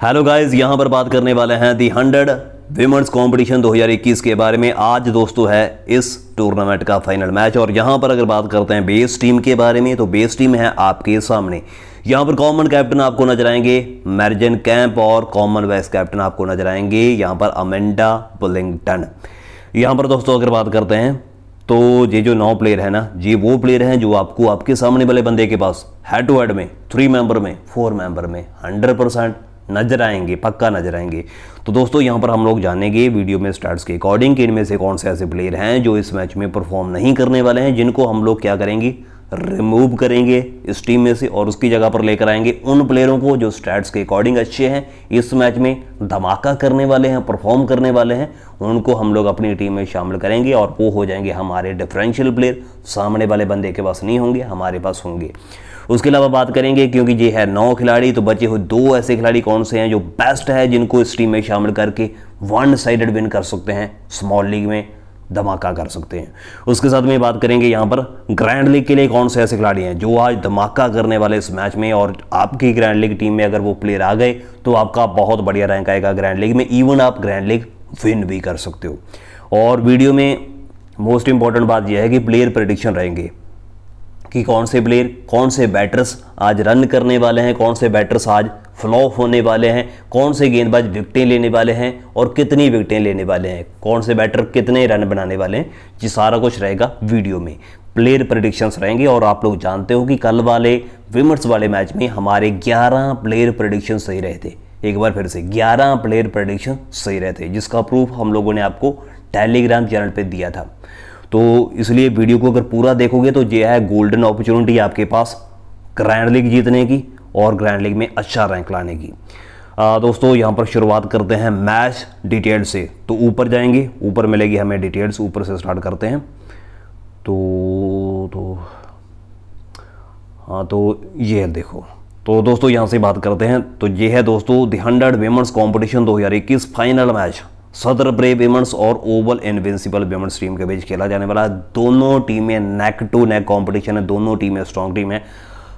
hello guys यहां पर बात करने वाले हैं दी हंड्रेड विमेंस कंपटीशन 2021 के बारे में आज दोस्तों है इस टूर्नामेंट का फाइनल मैच और यहां पर अगर बात करते हैं बेस टीम के बारे में तो बेस टीम है आपके सामने यहां पर कॉमन कैप्टन आपको नजर आएंगे मैरिजन कैंप और कॉमन वाइस कैप्टन आपको नजर आएंगे यहां पर अमेंडा बुलिंगटन यहां पर दोस्तों अगर बात करते हैं तो ये जो नौ प्लेयर है ना ये वो प्लेयर हैं जो आपको आपके सामने वाले बंदे के पास हेड टू हेड में थ्री मेंबर में फोर मेंबर में हंड्रेड परसेंट नजर आएंगे पक्का नजर आएंगे तो दोस्तों यहाँ पर हम लोग जानेंगे वीडियो में स्टार्ट्स के अकॉर्डिंग कि इनमें से कौन से ऐसे प्लेयर हैं जो इस मैच में परफॉर्म नहीं करने वाले हैं जिनको हम लोग क्या करेंगे रिमूव करेंगे इस टीम में से और उसकी जगह पर लेकर आएंगे उन प्लेयरों को जो स्टैट्स के अकॉर्डिंग अच्छे हैं इस मैच में धमाका करने वाले हैं परफॉर्म करने वाले हैं उनको हम लोग अपनी टीम में शामिल करेंगे और वो हो जाएंगे हमारे डिफरेंशियल प्लेयर सामने वाले बंदे के पास नहीं होंगे हमारे पास होंगे उसके अलावा बात करेंगे क्योंकि ये है नौ खिलाड़ी तो बचे हुए दो ऐसे खिलाड़ी कौन से हैं जो बेस्ट है जिनको इस टीम में शामिल करके वन साइडेड विन कर सकते हैं स्मॉल लीग में धमाका कर सकते हैं उसके साथ में बात करेंगे यहाँ पर ग्रैंड लीग के लिए कौन से ऐसे खिलाड़ी हैं जो आज धमाका करने वाले इस मैच में और आपकी ग्रैंड लीग टीम में अगर वो प्लेयर आ गए तो आपका बहुत बढ़िया रैंक आएगा ग्रैंड लीग में इवन आप ग्रैंड लीग विन भी कर सकते हो और वीडियो में मोस्ट इंपॉर्टेंट बात यह है कि प्लेयर प्रडिक्शन रहेंगे कि कौन से प्लेयर कौन से बैटर्स आज रन करने वाले हैं कौन से बैटर्स आज फ्लॉप होने वाले हैं कौन से गेंदबाज विकटें लेने वाले हैं और कितनी विकटें लेने वाले हैं कौन से बैटर कितने रन बनाने वाले हैं ये सारा कुछ रहेगा वीडियो में प्लेयर प्रडिक्शंस रहेंगे और आप लोग जानते हो कि कल वाले विमर्स वाले मैच में हमारे 11 प्लेयर प्रडिक्शन सही रहे थे एक बार फिर से 11 प्लेयर प्रडिक्शन सही रहे थे जिसका प्रूफ हम लोगों ने आपको टेलीग्राम चैनल पर दिया था तो इसलिए वीडियो को अगर पूरा देखोगे तो यह है गोल्डन अपॉर्चुनिटी आपके पास ग्रैंड लीग जीतने की और ग्रैंड लीग में अच्छा रैंक लाने की आ, दोस्तों यहाँ पर शुरुआत करते हैं मैच डिटेल से तो ऊपर जाएंगे ऊपर मिलेगी हमें डिटेल्स ऊपर से स्टार्ट करते हैं तो तो हाँ तो ये है देखो तो दोस्तों यहाँ से बात करते हैं तो ये है दोस्तों द हंड्रेड वेमेंस कॉम्पिटिशन दो final match Southern Brave women's और ओवल इनविंसिबल वेमंस टीम के बीच खेला जाने वाला दोनों टीमें नेक टू नेक कॉम्पिटिशन है दोनों टीमें स्ट्रॉन्ग टीम है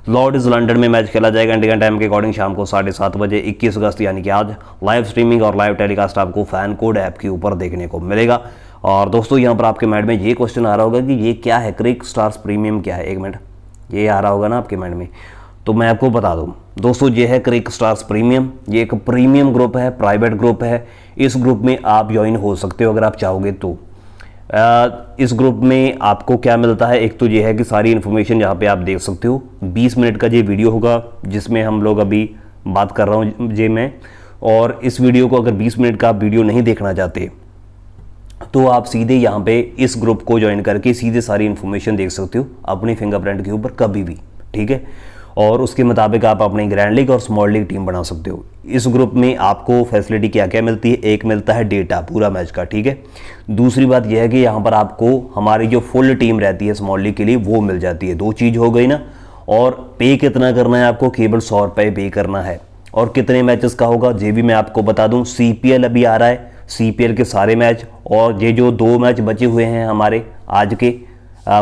लॉर्ड इज लंडन में मैच खेला जाएगा इंडियन टाइम के अकॉर्डिंग शाम को साढ़े सात बजे 21 अगस्त यानी कि आज लाइव स्ट्रीमिंग और लाइव टेलीकास्ट आपको फैन कोड ऐप के ऊपर देखने को मिलेगा और दोस्तों यहाँ पर आपके माइंड में ये क्वेश्चन आ रहा होगा कि ये क्या है क्रिक स्टार्स प्रीमियम क्या है एक मिनट ये आ रहा होगा ना आपके माइंड में तो मैं आपको बता दूँ दोस्तों ये है क्रिक स्टार्स प्रीमियम ये एक प्रीमियम ग्रुप है प्राइवेट ग्रुप है इस ग्रुप में आप ज्वाइन हो सकते हो अगर आप चाहोगे तो इस ग्रुप में आपको क्या मिलता है एक तो ये है कि सारी इन्फॉर्मेशन यहाँ पे आप देख सकते हो 20 मिनट का ये वीडियो होगा जिसमें हम लोग अभी बात कर रहा हूँ जे मैं और इस वीडियो को अगर 20 मिनट का आप वीडियो नहीं देखना चाहते तो आप सीधे यहाँ पे इस ग्रुप को ज्वाइन करके सीधे सारी इन्फॉर्मेशन देख सकते हो अपने फिंगरप्रिंट के ऊपर कभी भी ठीक है और उसके मुताबिक आप अपनी ग्रैंड लीग और स्मॉल लीग टीम बना सकते हो इस ग्रुप में आपको फैसिलिटी क्या क्या मिलती है एक मिलता है डेटा पूरा मैच का ठीक है दूसरी बात यह है कि यहाँ पर आपको हमारी जो फुल टीम रहती है स्मॉल लीग के लिए वो मिल जाती है दो चीज़ हो गई ना और पे कितना करना है आपको केवल सौ रुपये पे करना है और कितने मैचेस का होगा ये भी मैं आपको बता दूं एल अभी आ रहा है एल के सारे मैच और ये जो दो मैच बचे हुए हैं हमारे आज के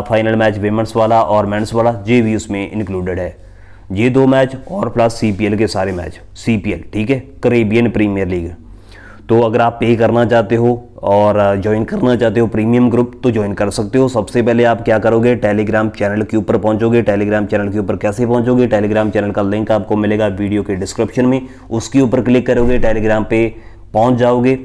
फाइनल मैच वेमेंस वाला और मेंस वाला ये भी उसमें इंक्लूडेड है ये दो मैच और प्लस सीपीएल के सारे मैच सीपीएल ठीक है करेबियन प्रीमियर लीग तो अगर आप पे करना चाहते हो और ज्वाइन करना चाहते हो प्रीमियम ग्रुप तो ज्वाइन कर सकते हो सबसे पहले आप क्या करोगे टेलीग्राम चैनल के ऊपर पहुंचोगे टेलीग्राम चैनल के ऊपर कैसे पहुंचोगे टेलीग्राम चैनल का लिंक आपको मिलेगा वीडियो के डिस्क्रिप्शन में उसके ऊपर क्लिक करोगे टेलीग्राम पे पहुंच जाओगे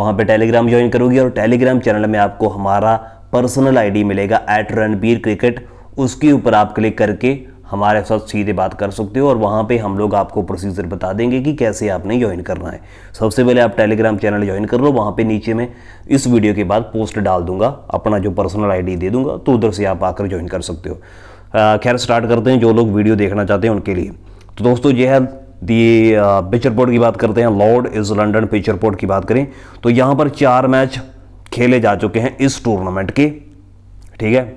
वहाँ पे टेलीग्राम ज्वाइन करोगे और टेलीग्राम चैनल में आपको हमारा पर्सनल आईडी मिलेगा एट रणबीर क्रिकेट उसके ऊपर आप क्लिक करके हमारे साथ सीधे बात कर सकते हो और वहाँ पे हम लोग आपको प्रोसीजर बता देंगे कि कैसे आपने ज्वाइन करना है सबसे पहले आप टेलीग्राम चैनल ज्वाइन कर लो वहाँ पे नीचे मैं इस वीडियो के बाद पोस्ट डाल दूंगा अपना जो पर्सनल आईडी दे दूंगा तो उधर से आप आकर ज्वाइन कर सकते हो खैर स्टार्ट करते हैं जो लोग वीडियो देखना चाहते हैं उनके लिए तो दोस्तों यह है दी पिक्चर पोर्ट की बात करते हैं Lord's London pitch report की बात करें तो यहाँ पर चार मैच खेले जा चुके हैं इस टूर्नामेंट के ठीक है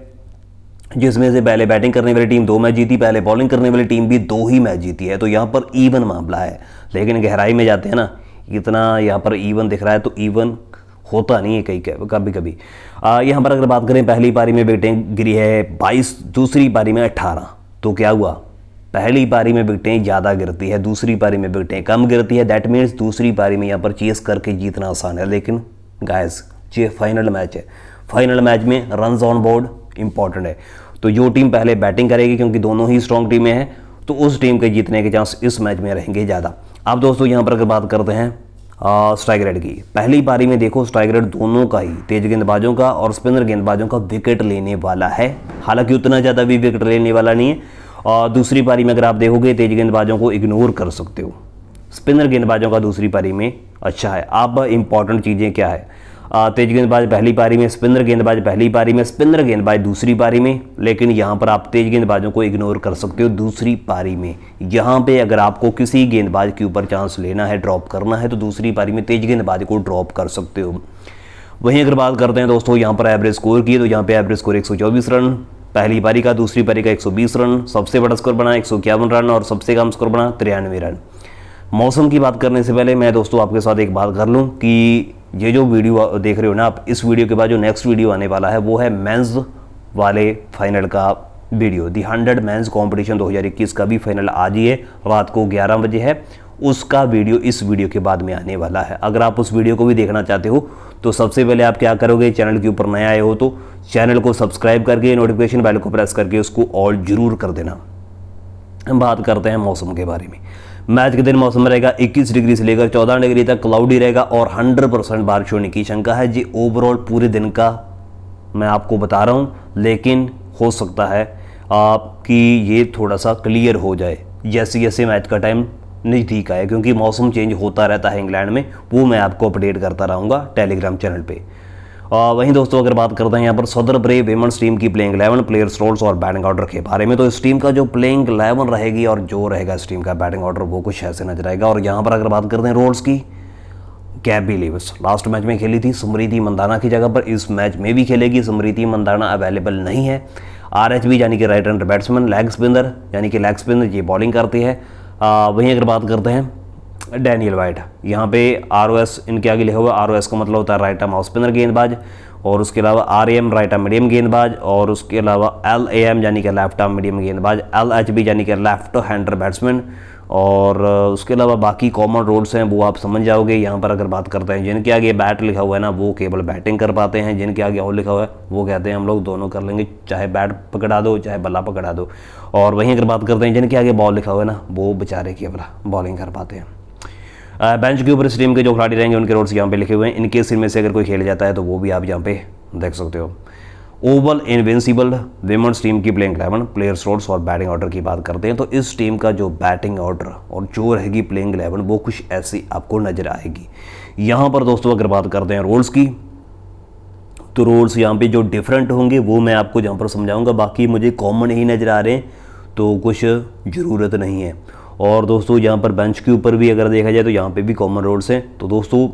जिसमें से पहले बैटिंग करने वाली टीम दो मैच जीती पहले बॉलिंग करने वाली टीम भी दो ही मैच जीती है तो यहाँ पर ईवन मामला है लेकिन गहराई में जाते हैं ना इतना यहाँ पर ईवन दिख रहा है तो ईवन होता नहीं है कई कभी कभी यहाँ पर अगर बात करें पहली पारी में विकटें गिरी है बाईस दूसरी पारी में अट्ठारह तो क्या हुआ पहली पारी में विकटें ज़्यादा गिरती है दूसरी पारी में विकटें कम गिरती है दैट मीन्स दूसरी पारी में यहाँ पर चेस करके जीतना आसान है लेकिन गायस ये फाइनल मैच है फाइनल मैच में रन ऑन बोर्ड इंपॉर्टेंट है तो जो टीम पहले बैटिंग करेगी क्योंकि दोनों ही स्ट्रॉन्ग टीमें हैं तो उस टीम के जीतने के चांस इस मैच में रहेंगे ज़्यादा अब दोस्तों यहाँ पर अगर बात करते हैं स्ट्राइक की पहली पारी में देखो स्ट्राइक दोनों का ही तेज गेंदबाजों का और स्पिनर गेंदबाजों का विकेट लेने वाला है हालांकि उतना ज़्यादा भी विकेट लेने वाला नहीं है और दूसरी पारी में अगर आप देखोगे तेज गेंदबाजों को इग्नोर कर सकते हो स्पिनर गेंदबाजों का दूसरी पारी में अच्छा है अब इंपॉर्टेंट चीज़ें क्या है तेज गेंदबाज पहली पारी में स्पिनर गेंदबाज पहली पारी में स्पिनर गेंदबाज दूसरी पारी में लेकिन यहाँ पर आप तेज गेंदबाजों को इग्नोर कर सकते हो दूसरी पारी में यहाँ पे अगर आपको किसी गेंदबाज के ऊपर चांस लेना है ड्रॉप करना है तो दूसरी पारी में तेज गेंदबाज को ड्रॉप कर सकते हो वहीं अगर बात करते हैं दोस्तों यहाँ पर एवरेज स्कोर की तो यहाँ पर एवरेज स्कोर एक रन पहली पारी का दूसरी पारी का 120 रन सबसे बड़ा स्कोर बना एक रन और सबसे कम स्कोर बना तिरानवे रन मौसम की बात करने से पहले मैं दोस्तों आपके साथ एक बात कर लूँ कि ये जो वीडियो देख रहे हो ना आप इस वीडियो के बाद जो नेक्स्ट वीडियो आने वाला है वो है मेंस वाले फाइनल का video the hundred men's competition 2021 का भी फाइनल आज ही है रात को 11 बजे है उसका वीडियो इस वीडियो के बाद में आने वाला है अगर आप उस वीडियो को भी देखना चाहते हो तो सबसे पहले आप क्या करोगे चैनल के ऊपर नए आए हो तो चैनल को सब्सक्राइब करके नोटिफिकेशन बैल को प्रेस करके उसको ऑल जरूर कर देना हम बात करते हैं मौसम के बारे में मैच के दिन मौसम रहेगा 21 डिग्री से लेकर 14 डिग्री तक क्लाउडी रहेगा और 100 परसेंट बारिश होने की शंका है जी ओवरऑल पूरे दिन का मैं आपको बता रहा हूँ लेकिन हो सकता है आपकी ये थोड़ा सा क्लियर हो जाए जैसे जैसे मैच का टाइम नज़दीक आए क्योंकि मौसम चेंज होता रहता है इंग्लैंड में वो मैं आपको अपडेट करता रहूँगा टेलीग्राम चैनल पर वहीं दोस्तों अगर बात करते हैं यहाँ पर सदर ब्रेव वेमंस टीम की प्लेइंग इलेवन प्लेयर्स रोल्स और बैटिंग ऑर्डर के बारे में तो इस टीम का जो प्लेइंग इलेवन रहेगी और जो रहेगा इस टीम का बैटिंग ऑर्डर वो कुछ ऐसे नजर आएगा और यहाँ पर अगर बात करते हैं रोल्स की कैबी लिवस लास्ट मैच में खेली थी स्मृति मंदाना की जगह पर इस मैच में भी खेलेगी स्मृति मंदाना अवेलेबल नहीं है आर एच बी यानी कि right hand batsman leg spinner यानी कि लेग स्पिनर ये बॉलिंग करती है वहीं अगर बात करते हैं डैनियल वाइट यहाँ पे आर ओ एस इनके आगे लिखा हुआ आर ओ एस का मतलब होता है राइट आर्म हाउस स्पिनर गेंदबाज और उसके अलावा R M right arm medium गेंदबाज और उसके अलावा एल ए एम यानी कि लेफ्ट आर्म मीडियम गेंदबाज एल एच बी यानी कि लेफ्ट हैंडर बैट्समैन और उसके अलावा बाकी कॉमन रोड्स हैं वो आप समझ जाओगे यहाँ पर अगर बात करते हैं जिनके आगे बैट लिखा हुआ है ना वो केवल बैटिंग कर पाते हैं जिनके आगे और लिखा हुआ है वो कहते हैं हम लोग दोनों कर लेंगे चाहे बैट पकड़ा दो चाहे बल्ला पकड़ा दो और वहीं अगर बात करते हैं जिनके आगे बॉल लिखा हुआ है ना वो बेचारे केवल बॉलिंग कर पाते हैं बेंच के ऊपर इस टीम के जो खिलाड़ी रहेंगे उनके रोड्स यहाँ पे लिखे हुए हैं इनकेस इनमें से अगर कोई खेल जाता है तो वो भी आप यहाँ पे देख सकते हो ओवल इनविंसिबल विमेंस टीम की प्लेइंग इलेवन प्लेयर्स रोड्स और बैटिंग ऑर्डर की बात करते हैं तो इस टीम का जो बैटिंग ऑर्डर और जो रहेगी प्लेइंग इलेवन वो कुछ ऐसी आपको नज़र आएगी यहाँ पर दोस्तों अगर बात करते हैं रोल्स की तो रोल्स यहाँ पे जो डिफरेंट होंगे वो मैं आपको यहाँ पर समझाऊंगा बाकी मुझे कॉमन ही नज़र आ रहे हैं तो कुछ ज़रूरत नहीं है और दोस्तों यहाँ पर बेंच के ऊपर भी अगर देखा जाए तो यहाँ पे भी कॉमन रोड्स हैं तो दोस्तों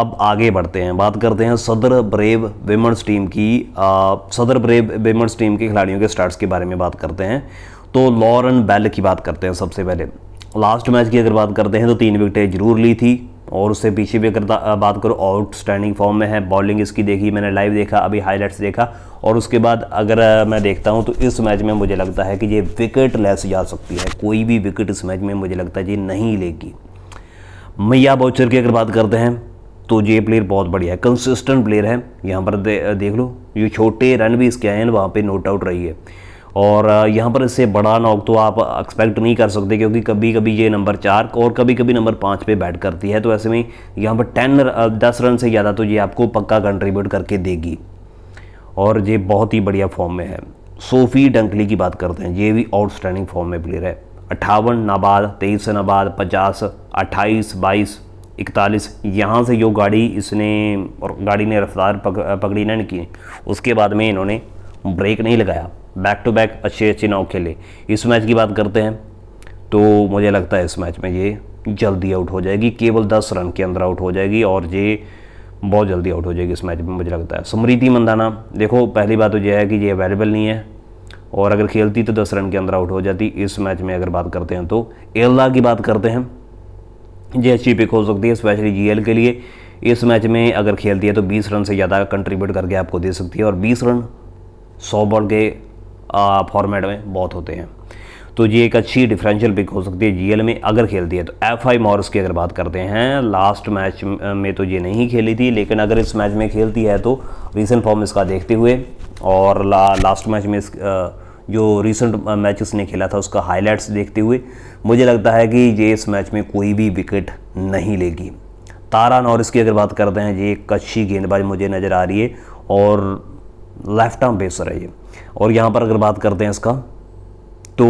अब आगे बढ़ते हैं बात करते हैं सदर ब्रेव वेमन्स टीम की आ, सदर ब्रेव वेमन्स टीम के खिलाड़ियों के स्टार्ट के बारे में बात करते हैं तो लॉरन बेल की बात करते हैं सबसे पहले लास्ट मैच की अगर बात करते हैं तो तीन विकटें जरूर ली थी और उससे पीछे भी अगर बात करो आउटस्टैंडिंग फॉर्म में है बॉलिंग इसकी देखी मैंने लाइव देखा अभी हाईलाइट्स देखा और उसके बाद अगर मैं देखता हूँ तो इस मैच में मुझे लगता है कि ये विकेट लेस जा सकती है कोई भी विकेट इस मैच में मुझे लगता है ये नहीं लेगी मैया बाउचर की अगर बात करते हैं तो ये प्लेयर बहुत बढ़िया है कंसिस्टेंट प्लेयर है यहाँ पर दे, देख लो ये छोटे रन भी इसके आए हैं वहाँ पर नोट आउट रही है और यहाँ पर इससे बड़ा नॉक तो आप एक्सपेक्ट नहीं कर सकते क्योंकि कभी कभी ये नंबर चार और कभी कभी नंबर पाँच पे बैट करती है तो ऐसे में यहाँ पर टेन दस रन से ज़्यादा तो ये आपको पक्का कंट्रीब्यूट करके देगी और ये बहुत ही बढ़िया फॉर्म में है सोफी डंकली की बात करते हैं ये भी आउटस्टैंडिंग फॉर्म में प्लेयर है अट्ठावन नाबाद तेईस नाबाद पचास अट्ठाईस बाईस इकतालीस यहाँ से जो गाड़ी इसने और गाड़ी ने रफ्तार पक, पकड़ी ना की उसके बाद में इन्होंने ब्रेक नहीं लगाया बैक टू बैक अच्छे अच्छे नाव खेले इस मैच की बात करते हैं तो मुझे लगता है इस मैच में ये जल्दी आउट हो जाएगी केवल दस रन के अंदर आउट हो जाएगी और ये बहुत जल्दी आउट हो जाएगी इस मैच में मुझे लगता है स्मृति मंदाना देखो पहली बात तो यह है कि ये अवेलेबल नहीं है और अगर खेलती तो दस रन के अंदर आउट हो जाती इस मैच में अगर बात करते हैं तो एल्ला की बात करते हैं ये अच्छी पिक हो सकती है स्पेशली जीएल के लिए इस मैच में अगर खेलती है तो 20 रन से ज़्यादा कंट्रीब्यूट करके आपको दे सकती है और 20 रन 100 बॉल के फॉर्मेट में बहुत होते हैं तो ये एक अच्छी डिफरेंशियल पिक हो सकती है जीएल में अगर खेलती है तो एफ आई मॉरिस की अगर बात करते हैं लास्ट मैच में तो ये नहीं खेली थी लेकिन अगर इस मैच में खेलती है तो रीसेंट फॉर्म इसका देखते हुए और ला, लास्ट मैच में इस जो रीसेंट मैच उसने खेला था उसका हाईलाइट्स देखते हुए मुझे लगता है कि ये इस मैच में कोई भी विकेट नहीं लेगी तारा नॉरिस की अगर बात करते हैं ये एक अच्छी गेंदबाज मुझे नज़र आ रही है और लेफ्ट आर्म पेसर है ये और यहाँ पर अगर बात करते हैं इसका तो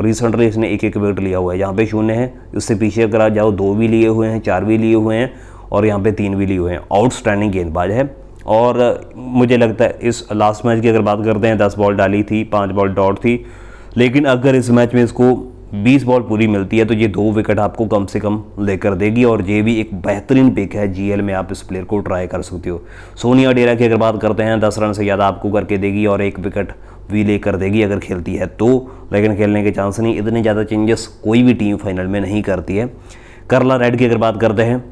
रिसेंटली इसने एक एक विकेट लिया हुआ है यहाँ पे शून्य है इससे पीछे अगर आप जाओ दो भी लिए हुए हैं चार भी लिए हुए हैं और यहाँ पे तीन भी लिए हुए हैं आउटस्टैंडिंग गेंदबाज है और मुझे लगता है इस लास्ट मैच की अगर बात करते हैं दस बॉल डाली थी पाँच बॉल डॉट थी लेकिन अगर इस मैच में इसको बीस बॉल पूरी मिलती है तो ये दो विकेट आपको कम से कम लेकर देगी और ये भी एक बेहतरीन पिक है जीएल में आप इस प्लेयर को ट्राई कर सकते हो सोनिया डेरा की अगर बात करते हैं दस रन से ज़्यादा आपको करके देगी और एक विकेट भी लेकर देगी अगर खेलती है तो लेकिन खेलने के चांस नहीं इतने ज़्यादा चेंजेस कोई भी टीम फाइनल में नहीं करती है करला रेड की अगर बात करते हैं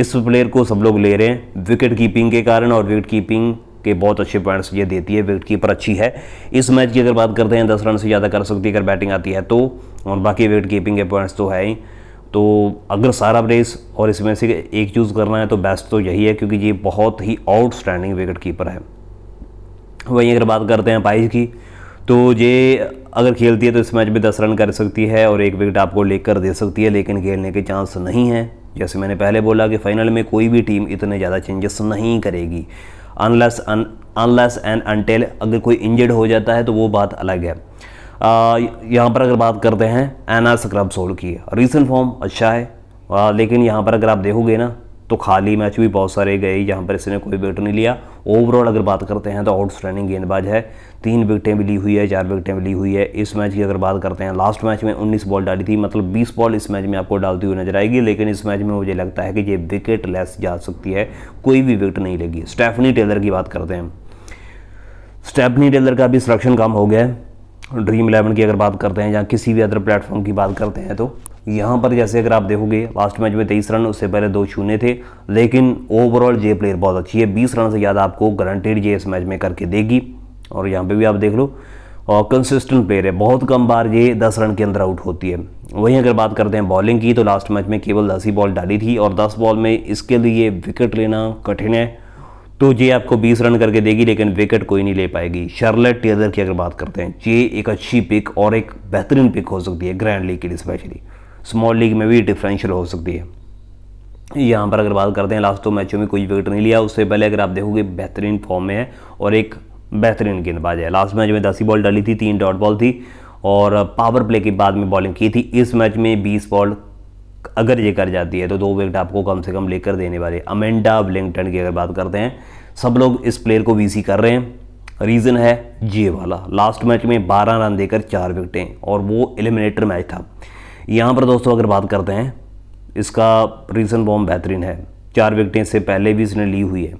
इस प्लेयर को सब लोग ले रहे हैं विकेट कीपिंग के कारण और विकेट कीपिंग के बहुत अच्छे पॉइंट्स ये देती है विकेट कीपर अच्छी है इस मैच की अगर बात करते हैं दस रन से ज़्यादा कर सकती है अगर बैटिंग आती है तो और बाकी विकेट कीपिंग के पॉइंट्स तो है ही तो अगर सारा ब्रेस और इसमें से एक चूज़ करना है तो बेस्ट तो यही है क्योंकि ये बहुत ही आउटस्टैंडिंग विकेट कीपर है वहीं अगर बात करते हैं पाइज की तो ये अगर खेलती है तो इस मैच में दस रन कर सकती है और एक विकेट आपको लेकर दे सकती है लेकिन खेलने के चांस नहीं है जैसे मैंने पहले बोला कि फाइनल में कोई भी टीम इतने ज़्यादा चेंजेस नहीं करेगी अनलेस अनलेस एंड अनटेल अगर कोई इंजर्ड हो जाता है तो वो बात अलग है यहाँ पर अगर बात करते हैं आर स्क्रब सोल की रिसेंट फॉर्म अच्छा है आ, लेकिन यहाँ पर अगर आप देखोगे ना तो खाली मैच भी बहुत सारे गए यहाँ पर इसने कोई विकेट नहीं लिया ओवरऑल अगर बात करते हैं तो आउटस्टैंडिंग गेंदबाज है तीन विकेटें भी ली हुई है चार विकेटें भी ली हुई है इस मैच की अगर बात करते हैं लास्ट मैच में 19 बॉल डाली थी मतलब 20 बॉल इस मैच में आपको डालती हुई नजर आएगी लेकिन इस मैच में मुझे लगता है कि ये विकेट लेस जा सकती है कोई भी विकेट नहीं लगी स्टेफनी टेलर की बात करते हैं स्टेफनी टेलर का भी सिलेक्शन काम हो गया है ड्रीम इलेवन की अगर बात करते हैं या किसी भी अदर प्लेटफॉर्म की बात करते हैं तो यहाँ पर जैसे अगर आप देखोगे लास्ट मैच में तेईस रन उससे पहले दो शून्य थे लेकिन ओवरऑल ये प्लेयर बहुत अच्छी है बीस रन से ज़्यादा आपको गारंटेड ये इस मैच में करके देगी और यहाँ पे भी आप देख लो और कंसिस्टेंट प्लेयर है बहुत कम बार ये दस रन के अंदर आउट होती है वहीं अगर बात करते हैं बॉलिंग की तो लास्ट मैच में केवल दस ही बॉल डाली थी और दस बॉल में इसके लिए विकेट लेना कठिन है तो जे आपको 20 रन करके देगी लेकिन विकेट कोई नहीं ले पाएगी शर्लेट टेजर की अगर बात करते हैं जे एक अच्छी पिक और एक बेहतरीन पिक हो सकती है ग्रैंड लीग के लिए स्पेशली स्मॉल लीग में भी डिफरेंशियल हो सकती है यहाँ पर अगर बात करते हैं लास्ट दो मैचों में कोई विकेट नहीं लिया उससे पहले अगर आप देखोगे बेहतरीन फॉर्म में है और एक बेहतरीन गेंदबाज है लास्ट मैच में दस ही बॉल डाली थी तीन डॉट बॉल थी और पावर प्ले के बाद में बॉलिंग की थी इस मैच में बीस बॉल अगर ये कर जाती है तो दो विकेट आपको कम से कम लेकर देने वाले अमेंडा ब्लिंगटन की अगर बात करते हैं सब लोग इस प्लेयर को वीसी कर रहे हैं रीज़न है जे वाला लास्ट मैच में 12 रन देकर चार विकटें और वो एलिमिनेटर मैच था यहाँ पर दोस्तों अगर बात करते हैं इसका रीज़न बॉम बेहतरीन है चार विकटें इससे पहले भी इसने ली हुई है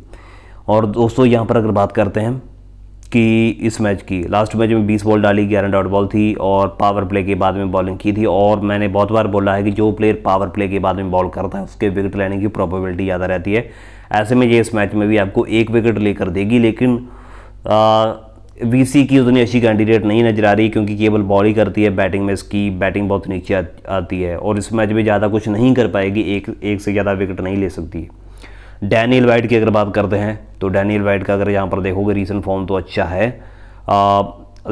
और दोस्तों यहाँ पर अगर बात करते हैं की इस मैच की लास्ट मैच में 20 बॉल डाली ग्यारह डॉट बॉल थी और पावर प्ले के बाद में बॉलिंग की थी और मैंने बहुत बार बोला है कि जो प्लेयर पावर प्ले के बाद में बॉल करता है उसके विकेट लेने की प्रॉबिलिटी ज़्यादा रहती है ऐसे में ये इस मैच में भी आपको एक विकेट लेकर देगी लेकिन वीसी की उतनी अच्छी कैंडिडेट नहीं नजर आ रही क्योंकि केवल बॉल ही करती है बैटिंग में इसकी बैटिंग बहुत नीचे आती है और इस मैच में ज़्यादा कुछ नहीं कर पाएगी एक एक से ज़्यादा विकेट नहीं ले सकती डैनियल वाइट की अगर बात करते हैं तो डैनियल वाइट का अगर यहाँ पर देखोगे रीसेंट फॉर्म तो अच्छा है आ,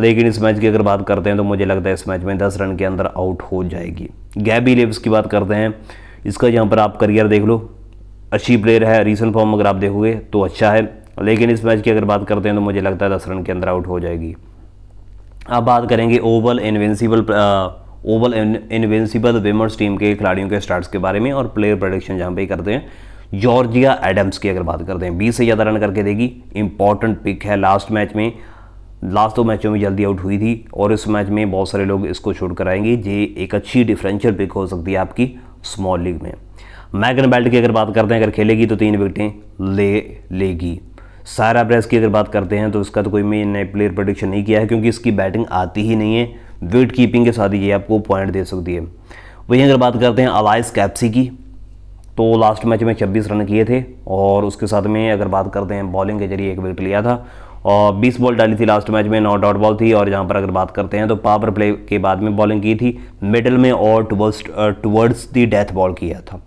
लेकिन इस मैच की अगर बात करते हैं तो मुझे लगता है इस मैच में दस रन के अंदर आउट हो जाएगी गैबी लेव्स की बात करते हैं इसका यहाँ पर आप करियर देख लो अच्छी प्लेयर है रीसेंट फॉर्म अगर आप देखोगे तो अच्छा है लेकिन इस मैच की अगर बात करते हैं तो मुझे लगता है दस रन के अंदर आउट हो जाएगी अब बात करेंगे Oval Invincible Oval Invincible women's team के खिलाड़ियों के स्टार्ट के बारे में और प्लेयर प्रोडिक्शन जहाँ पे करते हैं जॉर्जिया एडम्स की अगर बात करते हैं बीस से ज़्यादा रन करके देगी इंपॉर्टेंट पिक है लास्ट मैच में लास्ट दो मैचों में जल्दी आउट हुई थी और इस मैच में बहुत सारे लोग इसको कर कराएंगे ये एक अच्छी डिफरेंशियल पिक हो सकती है आपकी स्मॉल लीग में मैगन बेल्ट की अगर बात करते हैं अगर खेलेगी तो तीन विकटें ले लेगी सारा प्रेस की अगर बात करते हैं तो इसका तो कोई मैंने प्लेयर प्रोडिक्शन नहीं किया है क्योंकि इसकी बैटिंग आती ही नहीं है विकेट कीपिंग के साथ ही ये आपको पॉइंट दे सकती है वहीं अगर बात करते हैं अलाइस कैप्सी की तो लास्ट मैच में 26 रन किए थे और उसके साथ में अगर बात करते हैं बॉलिंग के जरिए एक विकेट लिया था और 20 बॉल डाली थी लास्ट मैच में नॉट आउट बॉल थी और यहाँ पर अगर बात करते हैं तो पावर प्ले के बाद में बॉलिंग की थी मिडल में और towards towards the death ball किया था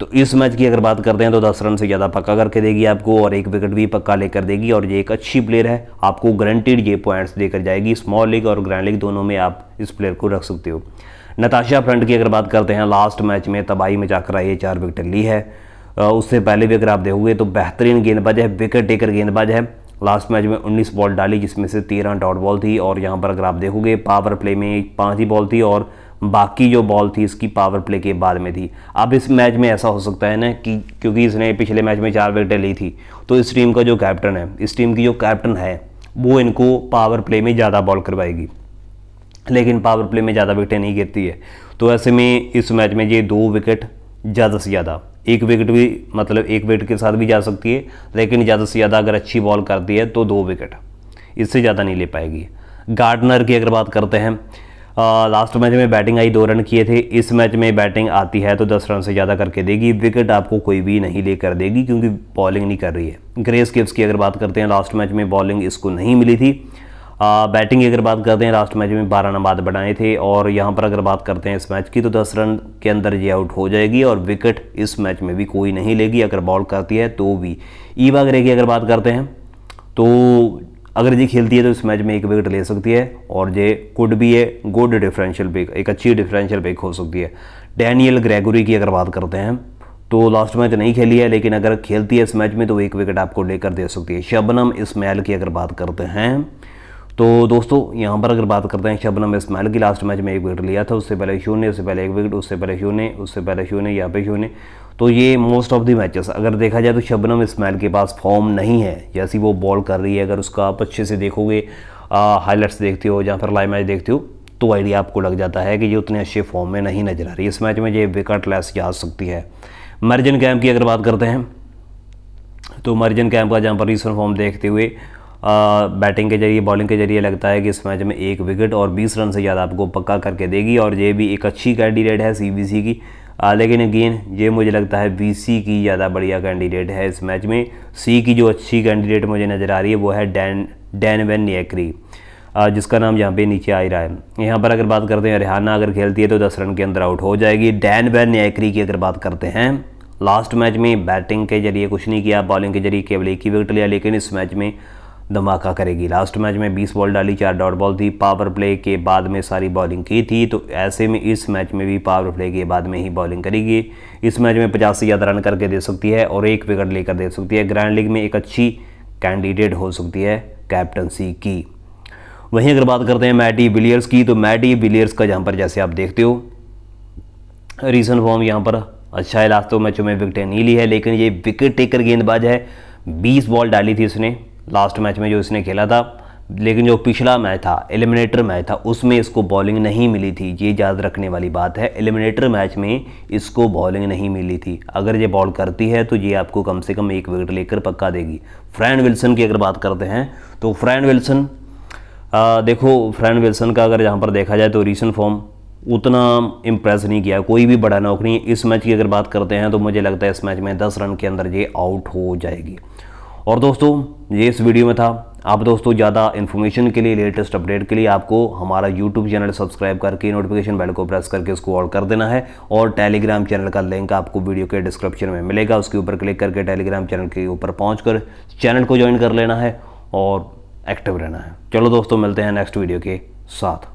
तो इस मैच की अगर बात करते हैं तो दस रन से ज़्यादा पक्का करके देगी आपको और एक विकेट भी पक्का लेकर देगी और ये एक अच्छी प्लेयर है आपको ग्रंटेड ये पॉइंट्स देकर जाएगी स्मॉल लीग और ग्रैंड लीग दोनों में आप इस प्लेयर को रख सकते हो नताशा फ्रंट की अगर बात करते हैं लास्ट मैच में तबाही में जाकर ये चार विकेट ली है उससे पहले भी अगर आप देखोगे तो बेहतरीन गेंदबाज है विकेट टेकर गेंदबाज है लास्ट मैच में 19 बॉल डाली जिसमें से 13 डॉट बॉल थी और यहाँ पर अगर आप देखोगे पावर प्ले में पाँच ही बॉल थी और बाकी जो बॉल थी इसकी पावर प्ले के बाद में थी अब इस मैच में ऐसा हो सकता है ना कि क्योंकि इसने पिछले मैच में चार विकेटें ली थी तो इस टीम का जो कैप्टन है इस टीम की जो कैप्टन है वो इनको पावर प्ले में ज़्यादा बॉल करवाएगी लेकिन पावर प्ले में ज़्यादा विकेटें नहीं गिरती है तो ऐसे में इस मैच में ये दो विकेट ज़्यादा से ज़्यादा एक विकेट भी मतलब एक विकेट के साथ भी जा सकती है लेकिन ज़्यादा से ज़्यादा अगर अच्छी बॉल करती है तो दो विकेट इससे ज़्यादा नहीं ले पाएगी गार्डनर की अगर बात करते हैं आ, लास्ट मैच में बैटिंग आई दो रन किए थे इस मैच में बैटिंग आती है तो दस रन से ज़्यादा करके देगी विकेट आपको कोई भी नहीं ले कर देगी क्योंकि बॉलिंग नहीं कर रही है ग्रेस किप्स की अगर बात करते हैं लास्ट मैच में बॉलिंग इसको नहीं मिली थी आ, बैटिंग की अगर बात करते हैं लास्ट मैच में बारह रन बाद बनाए थे और यहाँ पर अगर बात करते हैं इस मैच की तो दस रन के अंदर ये आउट हो जाएगी और विकेट इस मैच में भी कोई नहीं लेगी अगर बॉल करती है तो भी ईवा ग्रे की अगर बात करते हैं तो अगर ये खेलती है तो इस मैच में एक विकेट ले सकती है और ये कुड भी है गुड डिफरेंशियल पिक एक अच्छी डिफरेंशियल पिक हो सकती है डैनियल ग्रेगोरी की अगर बात करते हैं तो लास्ट मैच नहीं खेली है लेकिन अगर खेलती है इस मैच में तो एक विकेट आपको लेकर दे सकती है शबनम इस की अगर बात करते हैं तो दोस्तों यहाँ पर अगर बात करते हैं शबनम इसमाइल की लास्ट मैच में एक विकेट लिया था उससे पहले शून्य उससे पहले एक विकेट उससे पहले शून्य उससे पहले शून्य यहाँ पे शून्य तो ये मोस्ट ऑफ दी मैचेस अगर देखा जाए तो शबनम इसमाइल के पास फॉर्म नहीं है जैसी वो बॉल कर रही है अगर उसका आप अच्छे से देखोगे हाईलाइट्स देखते हो या फिर लाइव मैच देखते हो तो आइडिया आपको लग जाता है कि ये उतने अच्छे फॉर्म में नहीं नजर आ रही इस मैच में ये विकेट लेस जा सकती है मर्जन कैम्प की अगर बात करते हैं तो मर्जन कैम्प का जहाँ पर रिसेंट फॉर्म देखते हुए बैटिंग के जरिए बॉलिंग के जरिए लगता है कि इस मैच में एक विकेट और 20 रन से ज़्यादा आपको पक्का करके देगी और ये भी एक अच्छी कैंडिडेट है सीबीसी की आ, लेकिन अगेन ये मुझे लगता है बीसी की ज़्यादा बढ़िया कैंडिडेट है इस मैच में सी की जो अच्छी कैंडिडेट मुझे नज़र आ रही है वो है डैन डैन वैन नियक्री जिसका नाम यहाँ पे नीचे आ ही रहा है यहाँ पर अगर बात करते हैं रिहाना अगर खेलती है तो दस रन के अंदर आउट हो जाएगी डैन वैन नियक्री की अगर बात करते हैं लास्ट मैच में बैटिंग के जरिए कुछ नहीं किया बॉलिंग के जरिए केवल एक ही विकेट लिया लेकिन इस मैच में धमाका करेगी लास्ट मैच में 20 बॉल डाली चार डॉट बॉल थी पावर प्ले के बाद में सारी बॉलिंग की थी तो ऐसे में इस मैच में भी पावर प्ले के बाद में ही बॉलिंग करेगी इस मैच में पचास से ज़्यादा रन करके दे सकती है और एक विकेट लेकर दे सकती है ग्रैंड लीग में एक अच्छी कैंडिडेट हो सकती है कैप्टनसी की वहीं अगर बात करते हैं मैटी बिलियर्स की तो मैटी बिलियर्स का जहाँ पर जैसे आप देखते हो रीसेंट फॉर्म यहाँ पर अच्छा है तो मैचों में विकेटें नहीं ली है लेकिन ये विकेट टेकर गेंदबाज है 20 बॉल डाली थी उसने लास्ट मैच में जो इसने खेला था लेकिन जो पिछला मैच था एलिमिनेटर मैच था उसमें इसको बॉलिंग नहीं मिली थी ये याद रखने वाली बात है एलिमिनेटर मैच में इसको बॉलिंग नहीं मिली थी अगर ये बॉल करती है तो ये आपको कम से कम एक विकेट लेकर पक्का देगी फ्रैंड विल्सन की अगर बात करते हैं तो फ्रैंड विल्सन आ, देखो फ्रैंड विल्सन का अगर यहाँ पर देखा जाए तो रिसेंट फॉर्म उतना इम्प्रेस नहीं किया कोई भी बड़ा नौकरी इस मैच की अगर बात करते हैं तो मुझे लगता है इस मैच में दस रन के अंदर ये आउट हो जाएगी और दोस्तों ये इस वीडियो में था आप दोस्तों ज़्यादा इन्फॉर्मेशन के लिए लेटेस्ट अपडेट के लिए आपको हमारा यूट्यूब चैनल सब्सक्राइब करके नोटिफिकेशन बेल को प्रेस करके उसको ऑल कर देना है और टेलीग्राम चैनल का लिंक आपको वीडियो के डिस्क्रिप्शन में मिलेगा उसके ऊपर क्लिक करके टेलीग्राम चैनल के ऊपर पहुँच चैनल को ज्वाइन कर लेना है और एक्टिव रहना है चलो दोस्तों मिलते हैं नेक्स्ट वीडियो के साथ